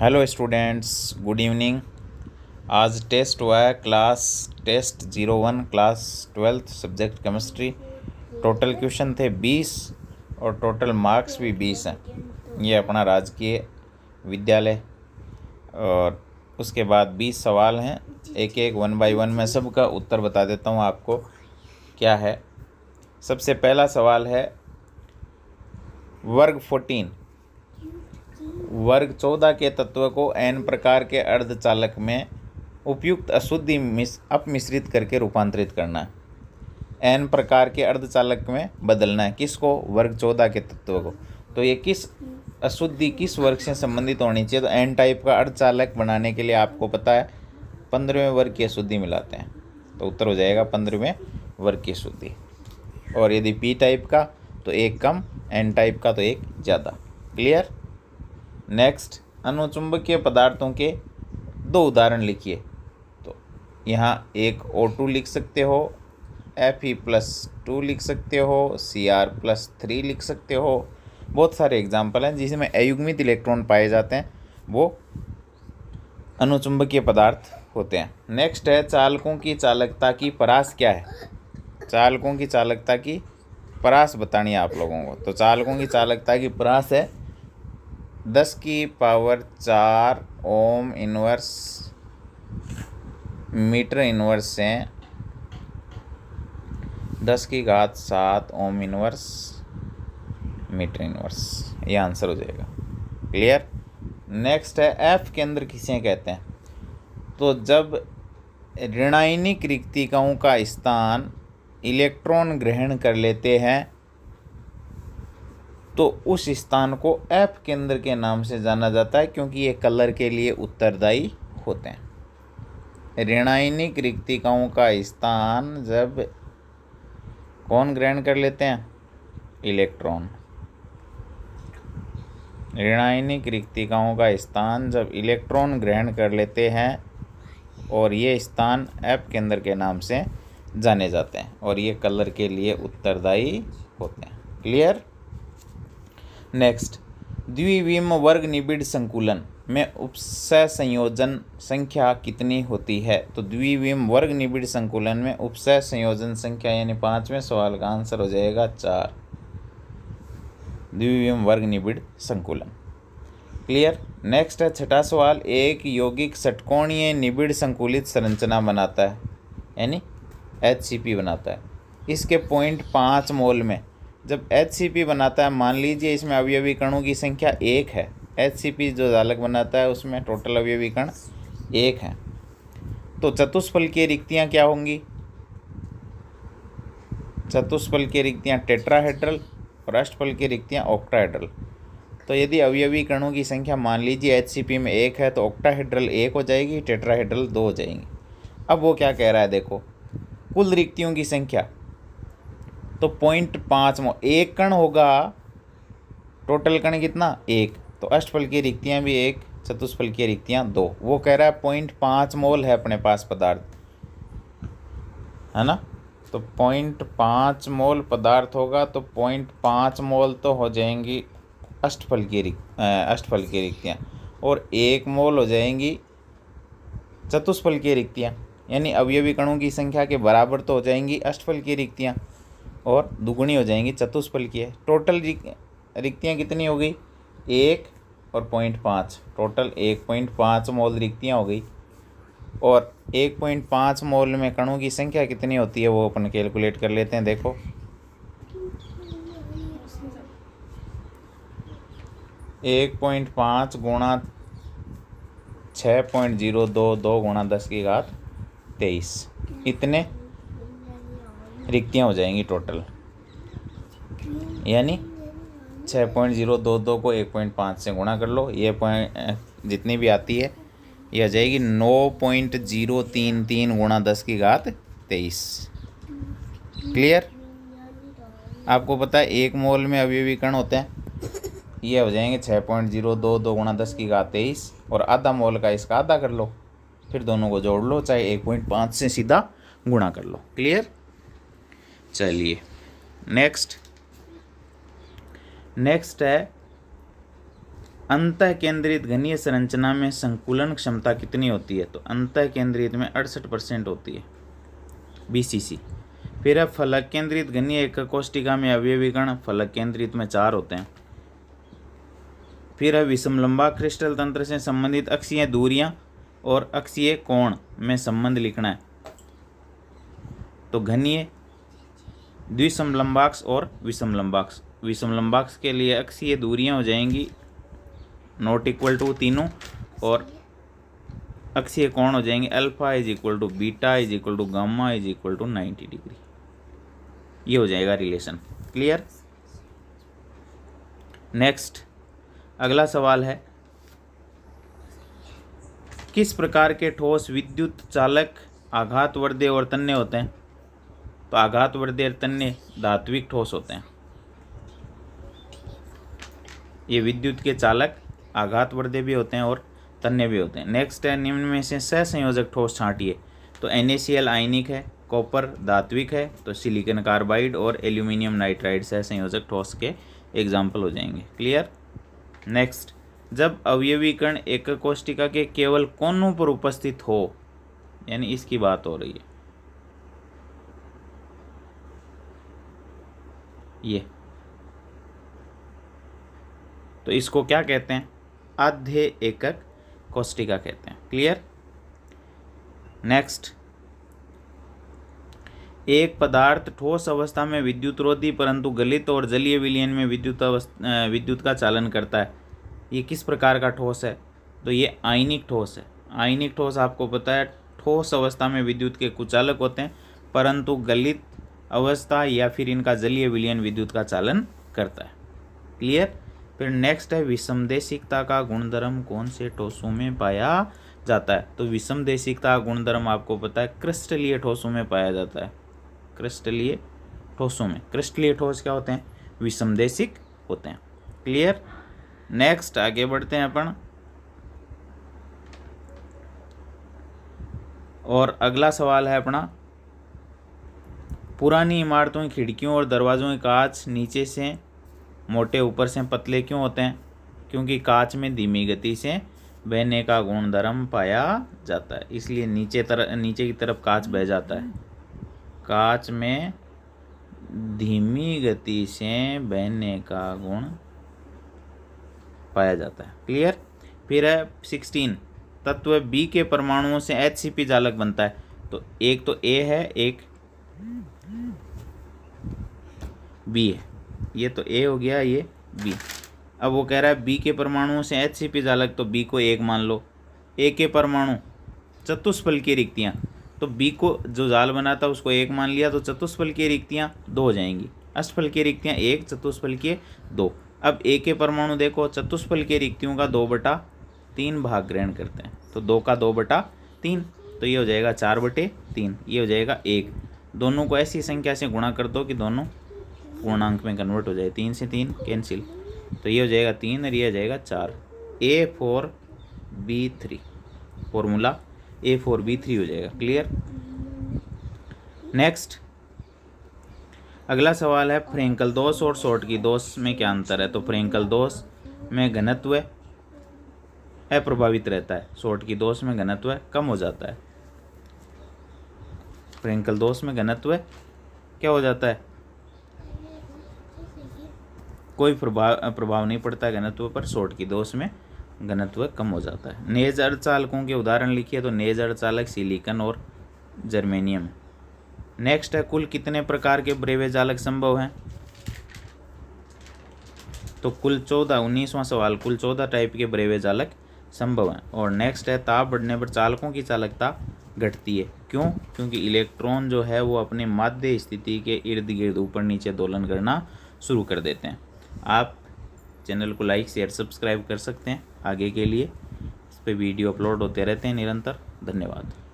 hello students good evening आज test हुआ है class test zero one class twelfth subject chemistry total question थे बीस और टोटल मार्क्स भी बीस हैं ये अपना राजकीय विद्यालय और उसके बाद बीस सवाल हैं एक एक वन बाय वन मैं सबका उत्तर बता देता हूँ आपको क्या है सबसे पहला सवाल है वर्ग फोर्टीन वर्ग चौदह के तत्व को एन प्रकार के अर्धचालक में उपयुक्त अशुद्धि मिस अपमिश्रित करके रूपांतरित करना है एन प्रकार के अर्धचालक में बदलना है किसको वर्ग चौदह के तत्व को तो ये किस अशुद्धि किस वर्ग से संबंधित होनी चाहिए तो एन टाइप का अर्धचालक बनाने के लिए आपको पता है पंद्रहवें वर्ग की अशुद्धि मिलाते हैं तो उत्तर हो जाएगा पंद्रहवें वर्ग की अशुद्धि और यदि पी टाइप का तो एक कम एन टाइप का तो एक ज़्यादा क्लियर नेक्स्ट अनुचुंबकीय पदार्थों के दो उदाहरण लिखिए तो यहाँ एक ओ टू लिख सकते हो एफ ई प्लस टू लिख सकते हो सी आर प्लस थ्री लिख सकते हो बहुत सारे एग्जाम्पल हैं जिसमें अयुग्मित इलेक्ट्रॉन पाए जाते हैं वो अनुचुंबकीय पदार्थ होते हैं नेक्स्ट है चालकों की चालकता की परास क्या है चालकों की चालकता की परास बतानी है आप लोगों को तो चालकों की चालकता की परास है दस की पावर चार ओम इनवर्स मीटर इनवर्स हैं दस की घात सात ओम इनवर्स मीटर इनवर्स ये आंसर हो जाएगा क्लियर नेक्स्ट है एफ केंद्र किसे कहते हैं तो जब ऋणायनिक रिक्तिकाओं का स्थान इलेक्ट्रॉन ग्रहण कर लेते हैं तो उस स्थान को ऐप केंद्र के नाम से जाना जाता है क्योंकि ये कलर के लिए उत्तरदायी होते हैं ऋणायनिक रिक्तिकाओं का स्थान जब कौन ग्रहण कर लेते हैं इलेक्ट्रॉन ऋणायनिक रिक्तिकाओं का स्थान जब इलेक्ट्रॉन ग्रहण कर लेते हैं और ये स्थान ऐप केंद्र के नाम से जाने जाते हैं और ये कलर के लिए उत्तरदायी होते हैं क्लियर नेक्स्ट द्विविम वर्ग निबिड संकुलन में उपस संयोजन संख्या कितनी होती है तो द्विविम वर्ग निबिड संकुलन में उपस संयोजन संख्या यानी पाँचवें सवाल का आंसर हो जाएगा चार द्विविम वर्ग निबिड संकुलन क्लियर नेक्स्ट है छठा सवाल एक यौगिक षटकोणीय निबिड संकुलित संरचना बनाता है यानी एच बनाता है इसके पॉइंट पाँच मोल में जब एच बनाता है मान लीजिए इसमें अवयवी कणों की संख्या एक है एच जो जालक बनाता है उसमें टोटल अवयवी कण एक हैं तो चतुष्फल की रिक्तियाँ क्या होंगी चतुष्फल की रिक्तियाँ टेट्राहेड्रल और अष्टफल की रिक्तियाँ ऑक्टाहेड्रल तो यदि अवयवी कणों की संख्या मान लीजिए एच में एक है तो ऑक्टाहेड्रल एक हो जाएगी टेट्राहेड्रल दो हो जाएंगी अब वो क्या कह रहा है देखो कुल रिक्तियों की संख्या तो पॉइंट पाँच मो एक कण होगा टोटल कण कितना एक तो अष्टफल की रिक्तियाँ भी एक चतुष्फल की रिक्तियाँ दो वो कह रहा है पॉइंट पाँच मोल है अपने पास पदार्थ है ना तो पॉइंट पाँच मोल पदार्थ होगा तो पॉइंट पाँच मोल तो हो जाएंगी अष्टफल की रिक अष्टफल की रिक्तियाँ और एक मोल हो जाएंगी चतुष्फल की रिक्तियाँ यानी अवयवी कणों की संख्या के बराबर तो हो जाएंगी अष्टफल की रिक्तियाँ और दुगुनी हो जाएंगी चतुष्फल की है टोटल रिक्तियाँ कितनी हो गई एक और पॉइंट पाँच टोटल एक पॉइंट पाँच मोल रिक्तियाँ हो गई और एक पॉइंट पाँच मोल में कणों की संख्या कितनी होती है वो अपन कैलकुलेट कर लेते हैं देखो एक पॉइंट पाँच गुणा छः पॉइंट जीरो दो दो गुणा दस की घात तेईस इतने रिक्तियाँ हो जाएंगी टोटल यानी छः पॉइंट ज़ीरो दो दो को एक पॉइंट पाँच से गुणा कर लो ये पॉइंट जितनी भी आती है ये आ जाएगी नौ पॉइंट जीरो तीन तीन गुणा दस की घात तेईस क्लियर आपको पता है एक मोल में अवयवीकरण होते हैं ये हो जाएंगे छः पॉइंट जीरो दो दो गुणा दस की घात तेईस और आधा मोल का इसका आधा कर लो फिर दोनों को जोड़ लो चाहे एक पॉइंट पाँच से सीधा गुणा कर लो क्लियर चलिए नेक्स्ट नेक्स्ट है अंत केंद्रित घनीय संरचना में संकुलन क्षमता कितनी होती है तो अंत केंद्रित में अड़सठ परसेंट होती है बीसीसी फिर अब फलक केंद्रित घनीय एक कोष्टिका में अवयवीकरण फलक केंद्रित में चार होते हैं फिर अब विषम लंबा क्रिस्टल तंत्र से संबंधित अक्षीय दूरियां और अक्षीय कोण में संबंध लिखना है तो घनीय द्विषम लंबाक्ष और विषम लंबाक्ष विषम लंबाक्ष के लिए अक्षीय दूरियां हो जाएंगी नॉट इक्वल टू तीनों और अक्षीय कोण हो जाएंगे alpha is equal to beta is equal to gamma is equal to ninety degree ये हो जाएगा रिलेशन क्लियर नेक्स्ट अगला सवाल है किस प्रकार के ठोस विद्युत चालक आघात वर्दे और तन्य होते हैं तो आघात अर्तन्य धात्विक ठोस होते हैं ये विद्युत के चालक आघात वृद्धि भी होते हैं और तन्य भी होते हैं नेक्स्ट है निम्न में से संयोजक ठोस छाटिए तो एन आयनिक है कॉपर धात्विक है तो सिलिकन कार्बाइड और एल्यूमिनियम नाइट्राइड सह संयोजक ठोस के एग्जाम्पल हो जाएंगे क्लियर नेक्स्ट जब अवयवीकरण एक कोष्टिका के केवल कोनों पर उपस्थित हो यानी इसकी बात हो रही है ये तो इसको क्या कहते हैं अध्य एकक कोष्टिका कहते हैं क्लियर नेक्स्ट एक पदार्थ ठोस अवस्था में विद्युत रोधी परंतु गलित और जलीय विलयन में विद्युत विद्युत का चालन करता है ये किस प्रकार का ठोस है तो ये आयनिक ठोस है आयनिक ठोस आपको पता है ठोस अवस्था में विद्युत के कुचालक होते हैं परंतु गलित अवस्था या फिर इनका जलीय विलियन विद्युत का चालन करता है क्लियर फिर नेक्स्ट है विषमदेशिकता का गुणधर्म कौन से ठोसों में पाया जाता है तो विषमदेशिकता का गुणधर्म आपको पता है क्रिस्टलीय ठोसों में पाया जाता है क्रिस्टलीय ठोसों में क्रिस्टलीय ठोस क्या होते हैं विषमदेशिक होते हैं क्लियर नेक्स्ट आगे बढ़ते हैं अपन और अगला सवाल है अपना पुरानी इमारतों की खिड़कियों और दरवाज़ों के कांच नीचे से मोटे ऊपर से पतले क्यों होते हैं क्योंकि कांच में धीमी गति से बहने का गुणधर्म पाया जाता है इसलिए नीचे तरफ नीचे की तरफ कांच बह जाता है कांच में धीमी गति से बहने का गुण पाया जाता है क्लियर फिर है सिक्सटीन तत्व बी के परमाणुओं से एच सी पी जालक बनता है तो एक तो ए है एक बी है ये तो ए हो गया ये बी अब वो कह रहा है बी के परमाणुओं से एच सी पी अलग तो बी को एक मान लो ए के परमाणु चतुष्फल की रिक्तियाँ तो बी को जो जाल बना था उसको एक मान लिया तो चतुष्फल की रिक्तियाँ दो हो जाएंगी अष्टफल की रिक्तियाँ एक चतुष्फल के दो अब ए के परमाणु देखो चतुष्फल की रिक्तियों का दो बटा तीन भाग ग्रहण करते हैं तो दो का दो बटा तीन तो ये हो जाएगा चार बटे तीन ये हो जाएगा एक दोनों को ऐसी संख्या से गुणा कर दो कि दोनों पूर्णांक में कन्वर्ट हो जाए तीन से तीन कैंसिल तो ये हो जाएगा तीन और ये हो जाएगा चार A four B three formula A four B three हो जाएगा क्लियर नेक्स्ट अगला सवाल है फ्रेंकल दोष और शॉर्ट की दोष में क्या अंतर है तो फ्रेंकल दोष में घनत्व अप्रभावित रहता है शॉर्ट की दोष में घनत्व कम हो जाता है फ्रेंकल दोष में घनत्व क्या हो जाता है कोई प्रभाव प्रभाव नहीं पड़ता घनत्व पर शॉर्ट की दोष में घनत्व कम हो जाता है नेज अर्चालकों के उदाहरण लिखिए तो नेज अर्चालक सिलिकन और जर्मेनियम नेक्स्ट है कुल कितने प्रकार के ब्रेवे चालक संभव हैं तो कुल चौदह उन्नीसवां सवाल कुल चौदह टाइप के ब्रेवे चालक संभव हैं और नेक्स्ट है ताप बढ़ने पर चालकों की चालकता घटती है क्यों क्योंकि इलेक्ट्रॉन जो है वो अपने माध्य स्थिति के इर्द गिर्द ऊपर नीचे दोलन करना शुरू कर देते हैं आप चैनल को लाइक शेयर सब्सक्राइब कर सकते हैं आगे के लिए इस पर वीडियो अपलोड होते रहते हैं निरंतर धन्यवाद